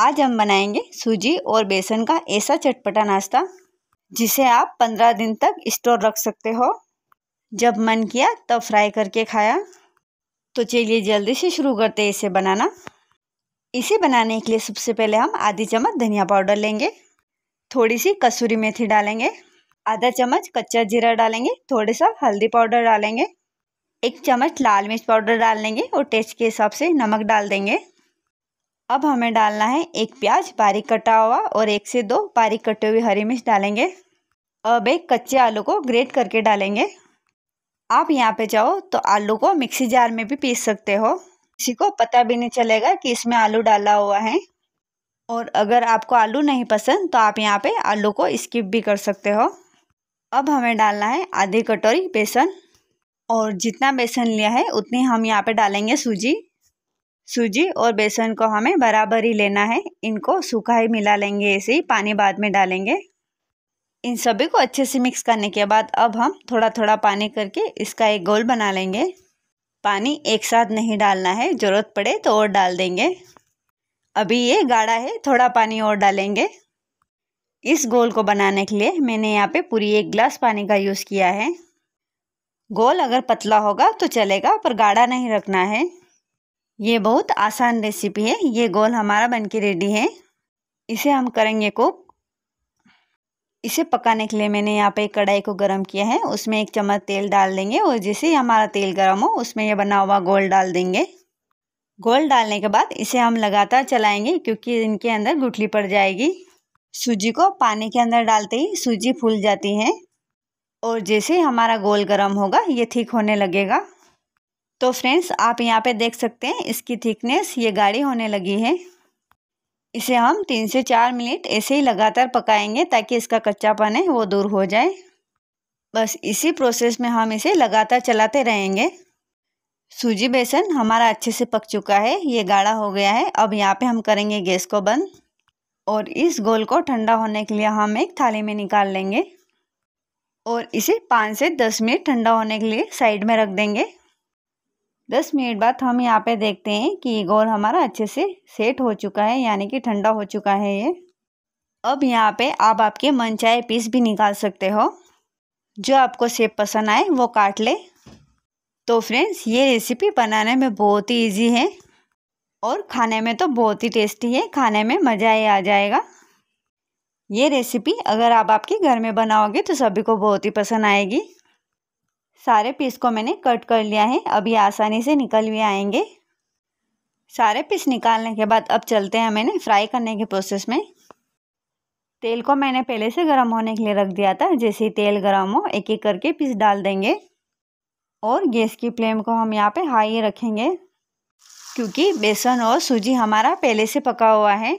आज हम बनाएंगे सूजी और बेसन का ऐसा चटपटा नाश्ता जिसे आप पंद्रह दिन तक स्टोर रख सकते हो जब मन किया तब तो फ्राई करके खाया तो चलिए जल्दी से शुरू करते हैं इसे बनाना इसे बनाने के लिए सबसे पहले हम आधी चम्मच धनिया पाउडर लेंगे थोड़ी सी कसूरी मेथी डालेंगे आधा चम्मच कच्चा जीरा डालेंगे थोड़ा सा हल्दी पाउडर डालेंगे एक चम्मच लाल मिर्च पाउडर डाल लेंगे और टेस्ट के हिसाब से नमक डाल देंगे अब हमें डालना है एक प्याज बारीक कटा हुआ और एक से दो बारीक कटे हुए हरी मिर्च डालेंगे अब एक कच्चे आलू को ग्रेट करके डालेंगे आप यहाँ पे जाओ तो आलू को मिक्सी जार में भी पीस सकते हो किसी को पता भी नहीं चलेगा कि इसमें आलू डाला हुआ है और अगर आपको आलू नहीं पसंद तो आप यहाँ पे आलू को स्किप भी कर सकते हो अब हमें डालना है आधी कटोरी बेसन और जितना बेसन लिया है उतनी हम यहाँ पे डालेंगे सूजी सूजी और बेसन को हमें बराबर ही लेना है इनको सूखा ही मिला लेंगे ऐसे ही पानी बाद में डालेंगे इन सभी को अच्छे से मिक्स करने के बाद अब हम थोड़ा थोड़ा पानी करके इसका एक गोल बना लेंगे पानी एक साथ नहीं डालना है ज़रूरत पड़े तो और डाल देंगे अभी ये गाढ़ा है थोड़ा पानी और डालेंगे इस गोल को बनाने के लिए मैंने यहाँ पे पूरी एक गिलास पानी का यूज़ किया है गोल अगर पतला होगा तो चलेगा पर गाढ़ा नहीं रखना है ये बहुत आसान रेसिपी है ये गोल हमारा बनके रेडी है इसे हम करेंगे कुक इसे पकाने के लिए मैंने यहाँ पे कढ़ाई को गर्म किया है उसमें एक चम्मच तेल डाल देंगे और जैसे हमारा तेल गर्म हो उसमें यह बना हुआ गोल डाल देंगे गोल डालने के बाद इसे हम लगातार चलाएंगे क्योंकि इनके अंदर गुठली पड़ जाएगी सूजी को पानी के अंदर डालते ही सूजी फूल जाती है और जैसे हमारा गोल गर्म होगा ये ठीक होने लगेगा तो फ्रेंड्स आप यहाँ पे देख सकते हैं इसकी थिकनेस ये गाढ़ी होने लगी है इसे हम तीन से चार मिनट ऐसे ही लगातार पकाएंगे ताकि इसका कच्चापन है वो दूर हो जाए बस इसी प्रोसेस में हम इसे लगातार चलाते रहेंगे सूजी बेसन हमारा अच्छे से पक चुका है ये गाढ़ा हो गया है अब यहाँ पे हम करेंगे गैस को बंद और इस गोल को ठंडा होने के लिए हम एक थाली में निकाल लेंगे और इसे पाँच से दस मिनट ठंडा होने के लिए साइड में रख देंगे दस मिनट बाद हम यहाँ पे देखते हैं कि ये गोल हमारा अच्छे से सेट हो चुका है यानी कि ठंडा हो चुका है ये अब यहाँ पे आप आपके मनचाहे पीस भी निकाल सकते हो जो आपको सेब पसंद आए वो काट ले तो फ्रेंड्स ये रेसिपी बनाने में बहुत ही इजी है और खाने में तो बहुत ही टेस्टी है खाने में मज़ा ही आ जाएगा ये रेसिपी अगर आप आपके घर में बनाओगे तो सभी को बहुत ही पसंद आएगी सारे पीस को मैंने कट कर लिया है अभी आसानी से निकल भी आएंगे सारे पीस निकालने के बाद अब चलते हैं मैंने फ्राई करने के प्रोसेस में तेल को मैंने पहले से गर्म होने के लिए रख दिया था जैसे ही तेल गर्म हो एक एक करके पीस डाल देंगे और गैस की फ्लेम को हम यहाँ पे हाई रखेंगे क्योंकि बेसन और सूजी हमारा पहले से पका हुआ है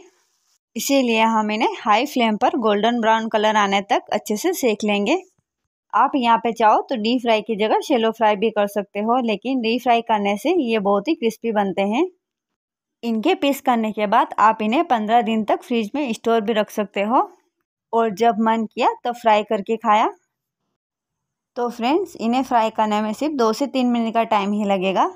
इसीलिए हम इन्हें हाई फ्लेम पर गोल्डन ब्राउन कलर आने तक अच्छे से सेक लेंगे आप यहाँ पे चाहो तो डीप फ्राई की जगह शेलो फ्राई भी कर सकते हो लेकिन डीप फ्राई करने से ये बहुत ही क्रिस्पी बनते हैं इनके पीस करने के बाद आप इन्हें पंद्रह दिन तक फ्रिज में स्टोर भी रख सकते हो और जब मन किया तब तो फ्राई करके खाया तो फ्रेंड्स इन्हें फ्राई करने में सिर्फ दो से तीन मिनट का टाइम ही लगेगा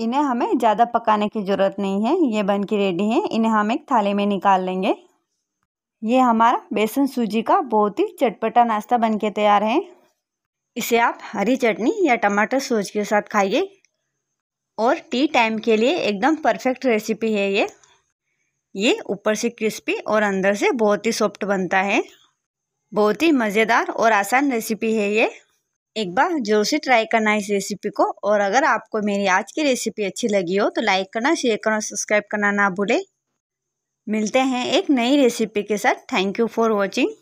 इन्हें हमें ज़्यादा पकाने की ज़रूरत नहीं है ये बन के रेडी हैं इन्हें हम एक थाली में निकाल लेंगे ये हमारा बेसन सूजी का बहुत ही चटपटा नाश्ता बन के तैयार है इसे आप हरी चटनी या टमाटर सॉस के साथ खाइए और टी टाइम के लिए एकदम परफेक्ट रेसिपी है ये ये ऊपर से क्रिस्पी और अंदर से बहुत ही सॉफ्ट बनता है बहुत ही मज़ेदार और आसान रेसिपी है ये एक बार जरूर से ट्राई करना इस रेसिपी को और अगर आपको मेरी आज की रेसिपी अच्छी लगी हो तो लाइक करना शेयर करना सब्सक्राइब करना ना भूलें मिलते हैं एक नई रेसिपी के साथ थैंक यू फॉर वॉचिंग